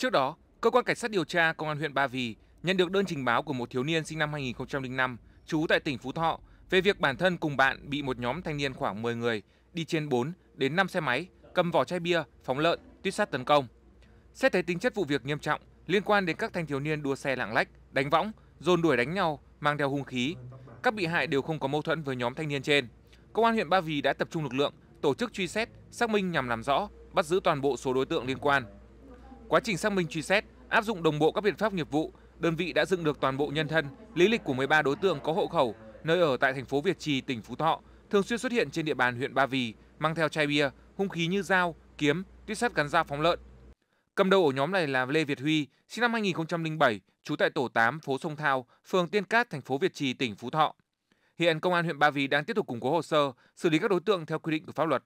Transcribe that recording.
Trước đó, cơ quan cảnh sát điều tra công an huyện Ba Vì nhận được đơn trình báo của một thiếu niên sinh năm 2005 trú tại tỉnh Phú Thọ về việc bản thân cùng bạn bị một nhóm thanh niên khoảng 10 người đi trên 4 đến 5 xe máy cầm vỏ chai bia, phóng lợn, tuyết sắt tấn công. Xét thấy tính chất vụ việc nghiêm trọng liên quan đến các thanh thiếu niên đua xe lạng lách, đánh võng, dồn đuổi đánh nhau, mang theo hung khí, các bị hại đều không có mâu thuẫn với nhóm thanh niên trên. Công an huyện Ba Vì đã tập trung lực lượng, tổ chức truy xét, xác minh nhằm làm rõ, bắt giữ toàn bộ số đối tượng liên quan. Quá trình xác minh truy xét, áp dụng đồng bộ các biện pháp nghiệp vụ, đơn vị đã dựng được toàn bộ nhân thân, lý lịch của 13 đối tượng có hộ khẩu, nơi ở tại thành phố Việt Trì, tỉnh Phú Thọ, thường xuyên xuất hiện trên địa bàn huyện Ba Vì, mang theo chai bia, hung khí như dao, kiếm, tuyết sắt gắn dao phóng lợn. Cầm đầu ổ nhóm này là Lê Việt Huy, sinh năm 2007, trú tại tổ 8 phố Sông Thao, phường Tiên Cát, thành phố Việt Trì, tỉnh Phú Thọ. Hiện công an huyện Ba Vì đang tiếp tục củng cố hồ sơ, xử lý các đối tượng theo quy định của pháp luật.